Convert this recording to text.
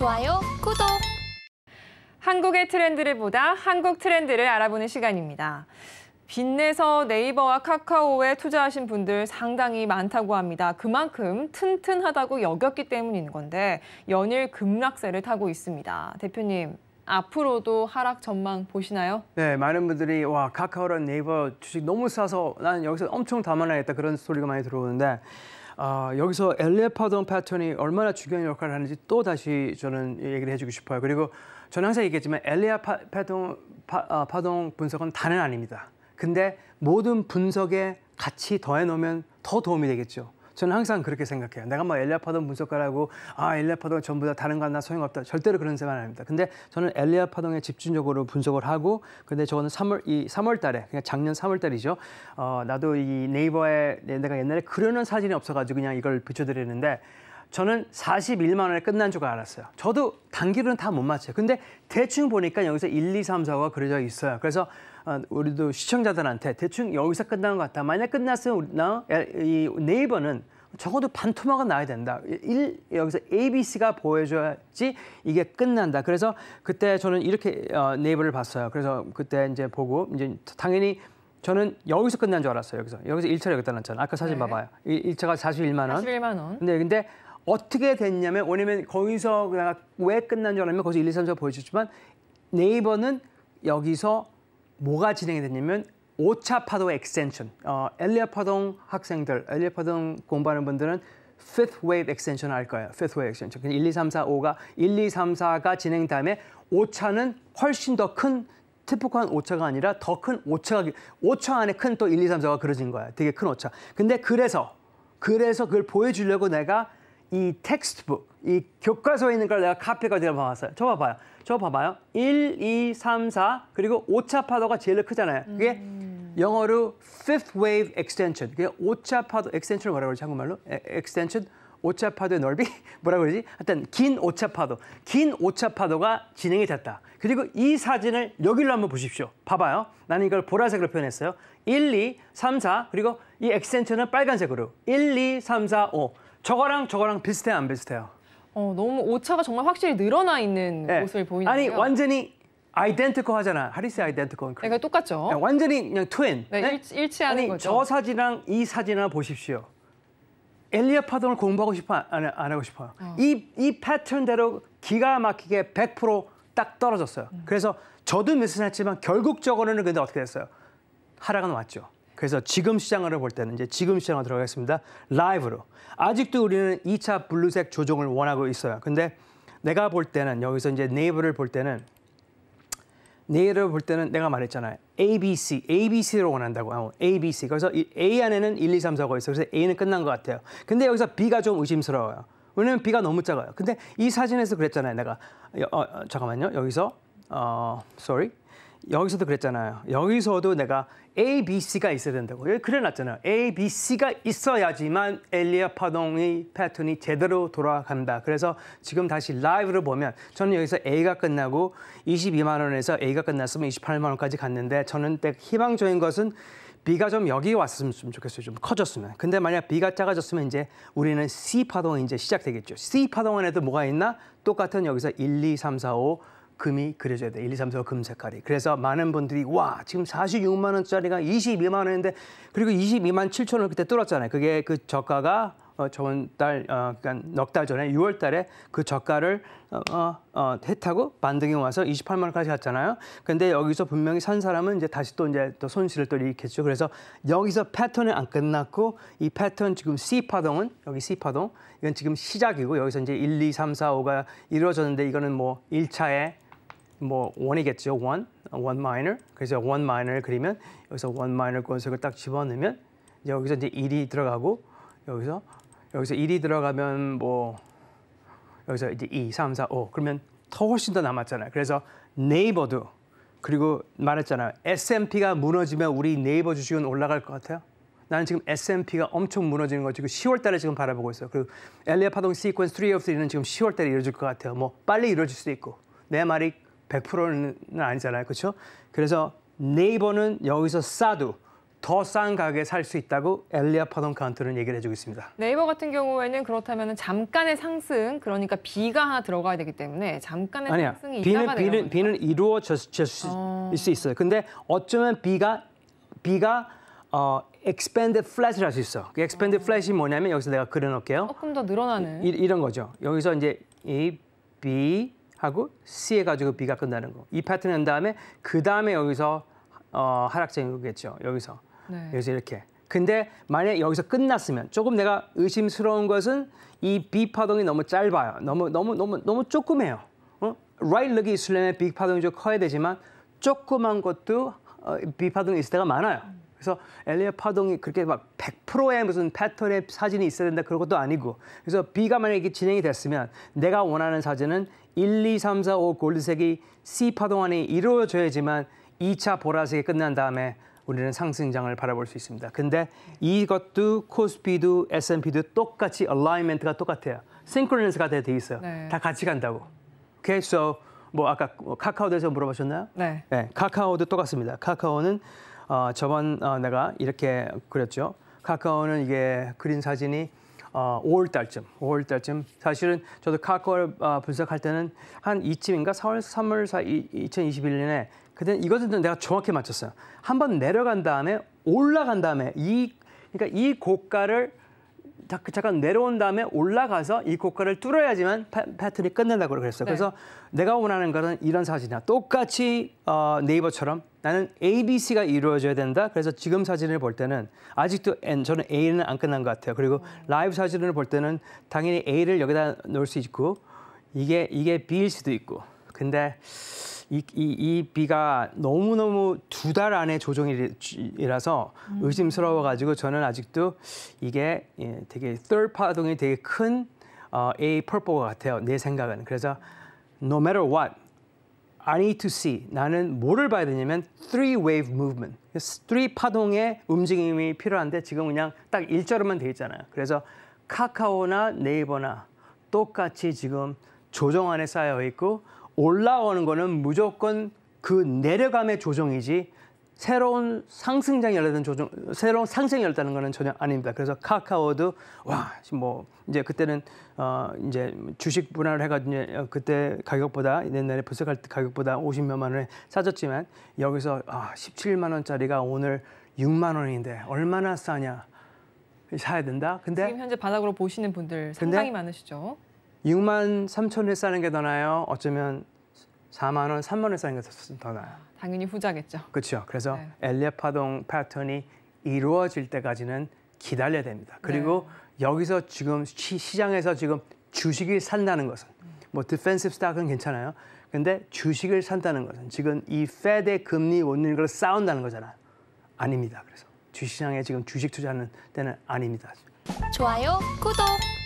좋아요, 구독! 한국의 트렌드를 보다 한국 트렌드를 알아보는 시간입니다. 빚내서 네이버와 카카오에 투자하신 분들 상당히 많다고 합니다. 그만큼 튼튼하다고 여겼기 때문인 건데 연일 급락세를 타고 있습니다. 대표님, 앞으로도 하락 전망 보시나요? 네, 많은 분들이 와 카카오랑 네이버 주식 너무 싸서 나는 여기서 엄청 담아놔야겠다 그런 소리가 많이 들어오는데 아, 여기서 엘레파돈 패턴이 얼마나 중요한 역할을 하는지 또 다시 저는 얘기를 해주고 싶어요. 그리고 저는 항상 얘기했지만 엘레 파, 파 아, 파, 동 분석은 다는 아닙니다. 근데 모든 분석에 같이 더해 놓으면 더 도움이 되겠죠. 저는 항상 그렇게 생각해요. 내가 뭐 엘리아파돈 분석가라고 아 엘리아파돈 전부 다 다른 거나 소용없다. 절대로 그런 생각 은안 합니다. 근데 저는 엘리아파동에 집중적으로 분석을 하고 근데 저는 거 3월 이 3월달에 그냥 작년 3월달이죠. 어 나도 이 네이버에 내가 옛날에 그려는 사진이 없어가지고 그냥 이걸 비춰드리는데 저는 41만 원에 끝난 줄 알았어요. 저도 단기로는 다 못 맞춰요. 근데 대충 보니까 여기서 1, 2, 3, 4가 그려져 있어요. 그래서 어, 우리도 시청자들한테 대충 여기서 끝난 것 같다. 만약 끝났으면 나, 이 네이버는 적어도 반토막은 나야 된다. 일, 여기서 ABC가 보여줘야지 이게 끝난다. 그래서 그때 저는 이렇게 어, 네이버를 봤어요. 그래서 그때 이제 보고 이제 당연히 저는 여기서 끝난 줄 알았어요. 여기서 여기서 1차로 여기 끝났잖아. 아까 사진 네. 봐봐요. 1차가 41만 원. 41만 원. 네, 근데 어떻게 됐냐면 왜냐면 거기서 내가 왜 끝난 줄 알면 거기서 1, 2, 3, 4 보여줬지만 네이버는 여기서 뭐가 진행이 됐냐면 오차 파도 엑스텐션. 어, 엘리아 파동 학생들, 엘리아 파동 공부하는 분들은 fifth wave extension을 알 거예요. fifth wave extension. 1, 2, 3, 4, 5가 1, 2, 3, 4가 진행 다음에 오차는 훨씬 더큰 티프한 오차가 아니라 더큰 오차가 오차 안에 큰 또 1, 2, 3, 4가 그려진 거예요 되게 큰 오차. 근데 그래서 그래서 그걸 보여주려고 내가 이 텍스트북, 이 교과서에 있는 걸 내가 카피가 되어 봐봤어요. 저 봐봐요. 저 봐봐요. 1, 2, 3, 4 그리고 5차 파도가 제일 크잖아요. 그게 음. 영어로 fifth wave extension. 그게 5차 파도 extension 뭐라고 그러지 한국말로? extension 오차 파도의 넓이 뭐라고 그러지? 하여튼 긴 오차 파도. 긴 오차 파도가 진행이 됐다. 그리고 이 사진을 여기로 한번 보십시오. 봐봐요. 나는 이걸 보라색으로 표현했어요. 1, 2, 3, 4 그리고 이 엑센트는 빨간색으로 1, 2, 3, 4, 5 저거랑 저거랑 비슷해 요안 비슷해요? 어, 너무 오차가 정말 확실히 늘어나 있는 네. 예. 모습을 보이는데요. 아니 완전히 아이덴티컬 하잖아. 하리스 아이덴티컬. 그러니까 똑같죠. 네, 완전히 그냥 트윈. 네, 네? 예? 일, 치하는 거죠. 저 사진이랑 이 사진을 보십시오. 엘리아 파동을 공부하고 싶어 안, 안 하고 싶어요. 어. 이, 이 패턴대로 기가 막히게 100%딱 떨어졌어요. 음. 그래서 저도 미스했지만 결국적으로는 근데 어떻게 됐어요? 하락은 왔죠. 그래서 지금 시장으로 볼 때는 이제 지금 시장으로 들어가겠습니다. 라이브로. 아직도 우리는 2차 블루색 조정을 원하고 있어요. 근데 내가 볼 때는 여기서 이제 네이버를 볼 때는 네이버를 볼 때는 내가 말했잖아요. ABC, ABC로 원한다고. 어, ABC. 그래서 A 안에는 1, 2, 3, 4가 있어. 그래서 A는 끝난 것 같아요. 근데 여기서 B가 좀 의심스러워요. 왜냐면 B가 너무 작아요. 근데 이 사진에서 그랬잖아요. 내가 어, 어, 잠깐만요. 여기서 어, sorry. 여기서도 그랬잖아요. 여기서도 내가 A, B, C가 있어야 된다고. 여기 그려놨잖아요. A, B, C가 있어야지만 엘리아 파동의 패턴이 제대로 돌아간다. 그래서 지금 다시 라이브를 보면 저는 여기서 A가 끝나고 22만 원에서 A가 끝났으면 28만 원까지 갔는데 저는 딱 희망적인 것은 B가 좀 여기 왔으면 좋겠어요. 좀 커졌으면. 근데 만약 B가 작아졌으면 이제 우리는 C 파동이 이제 시작되겠죠. C 파동 안에도 뭐가 있나? 똑같은 여기서 1, 2, 3, 4, 5 금이 그려져야 돼. 1, 2, 3, 4, 금 색깔이. 그래서 많은 분들이 와 지금 46만 원짜리가 22만 원인데 그리고 22만 7천 원 그때 뚫었잖아요. 그게 그 저가가 어, 저번 달, 어, 그러니까 넉 달 전에 6월 달에 그 저가를 어, 어, 어, 해타고 반등이 와서 28만 원까지 갔잖아요. 근데 여기서 분명히 산 사람은 이제 다시 또 이제 또 손실을 또 일으켰죠. 그래서 여기서 패턴은 안 끝났고 이 패턴 지금 C 파동은 여기 C 파동 이건 지금 시작이고 여기서 이제 1, 2, 3, 4, 5가 이루어졌는데 이거는 뭐 1차에 뭐 원이겠죠. 원, 어, 원 마이너. 그래서 원 마이너를 그리면 여기서 원 마이너 권속을 딱 집어넣으면 이제 여기서 이제 1이 들어가고 여기서 여기서 1이 들어가면 뭐 여기서 이제 2, 3, 4, 5 그러면 더 훨씬 더 남았잖아요. 그래서 네이버도 그리고 말했잖아요. S&P가 무너지면 우리 네이버 주식은 올라갈 것 같아요. 나는 지금 S&P가 엄청 무너지는 거 지금 10월 달에 지금 바라보고 있어요. 그리고 엘리아 파동 시퀀스 3 of 3는 지금 10월 달에 이루어질 것 같아요. 뭐 빨리 이루어질 수도 있고. 내 말이 100%는 아니잖아요. 그렇죠? 그래서 네이버는 여기서 싸도 더 싼 가격에 살 수 있다고 엘리아 파동 카운트는 얘기를 해주고 있습니다. 네이버 같은 경우에는 그렇다면 잠깐의 상승, 그러니까 비가 하나 들어가야 되기 때문에 잠깐의 아니야. 상승이 비는, 있다가 비는, 내려 비는 이루어질 수, 어... 수 있어요. 근데 어쩌면 비가 비가 어, expanded f l a s h 할수 있어. 그 expanded 어... f l a s 이 뭐냐면 여기서 내가 그려놓을게요. 조금 더 늘어나는. 이, 이런 거죠. 여기서 이제 A, B, 하고 C 해가지고 B가 끝나는 거. 이 파트는 한 다음에 그 다음에 여기서 어, 하락장인 거겠죠. 여기서. 네. 여기서 이렇게. 근데 만약 여기서 끝났으면 조금 내가 의심스러운 것은 이 B 파동이 너무 짧아요. 너무 너무 너무 너무 조그매요. 어? right 렉이 있으려면 B 파동이 좀 커야 되지만 조그만 것도 어, B 파동이 있을 때가 많아요. 그래서 엘리어 파동이 그렇게 막 100%의 무슨 패턴의 사진이 있어야 된다 그런 것도 아니고 그래서 B가 만약에 진행이 됐으면 내가 원하는 사진은 1, 2, 3, 4, 5 골드색이 C 파동안에 이루어져야지만 2차 보라색이 끝난 다음에 우리는 상승장을 바라볼 수 있습니다. 근데 이것도 코스피도 S&P도 똑같이 얼라이먼트가 똑같아요. 싱크로니스가 돼 있어요. 네. 다 같이 간다고. 그래서 okay, so 뭐 아까 카카오에서 물어보셨나요? 네. 네. 카카오도 똑같습니다. 카카오는 어, 저번 어, 내가 이렇게 그렸죠. 카카오는 이게 그린 사진이 어, 5월 달쯤, 5월 달쯤 사실은 저도 카카오를 어, 분석할 때는 한 이쯤인가 4월, 3월 4, 2021년에 그때 이것은 내가 정확히 맞췄어요. 한번 내려간 다음에 올라간 다음에 이 그러니까 이 고가를 그 잠깐 내려온 다음에 올라가서 이 고가를 뚫어야지만 패턴이 끝낸다고 그랬어요. 네. 그래서 내가 원하는 거는 이런 사진이야. 똑같이 어, 네이버처럼 나는 A, B, C가 이루어져야 된다. 그래서 지금 사진을 볼 때는 아직도 N, 저는 A는 안 끝난 것 같아요. 그리고 라이브 사진을 볼 때는 당연히 A를 여기다 놓을수 있고 이게 이게 B일 수도 있고. 근데 이, 이, 이 B가 너무너무 두 달 안에 조정이라서 음. 의심스러워가지고 저는 아직도 이게 예, 되게 third 파동이 되게 큰 어, A 펄보가 같아요. 내 생각은. 그래서 no matter what I need to see. 나는 뭐를 봐야 되냐면 three wave movement. t 파동의 움직임이 필요한데 지금 그냥 딱일자만돼 있잖아요. 그래서 카카오나 네이버나 똑같이 지금 조정 안에 쌓여 있고 올라오는 거는 무조건 그 내려감의 조정이지 새로운 상승장이 열리는 조정, 새로운 상승이 열렸다는 것은 전혀 아닙니다. 그래서 카카오도 와, 뭐 이제 그때는 어 이제 주식 분할을 해가지고 어, 그때 가격보다 옛날에 부석할 때 가격보다 50몇만 원에 사졌지만 여기서 아, 17만 원짜리가 오늘 6만 원인데 얼마나 싸냐 사야 된다. 근데 지금 현재 바닥으로 보시는 분들 상당히 많으시죠. 6만 3천 원에 싸는 게 더 나요. 어쩌면 4만 원, 3만 원에 싸는 게 더 나요. 당연히 후자겠죠. 그렇죠. 그래서 네. 엘리아파동 패턴이 이루어질 때까지는 기다려야 됩니다. 네. 그리고 네. 여기서 지금 시, 장에서 지금 주식을 산다는 것은 뭐 디펜시브 스크는 괜찮아요. 근데 주식을 산다는 것은 지금 이 페드의 금리 원리를 싸운다는 거잖아요. 아닙니다. 그래서 주시장에 식 지금 주식 투자하는 때는 아닙니다. 좋아요, 구독.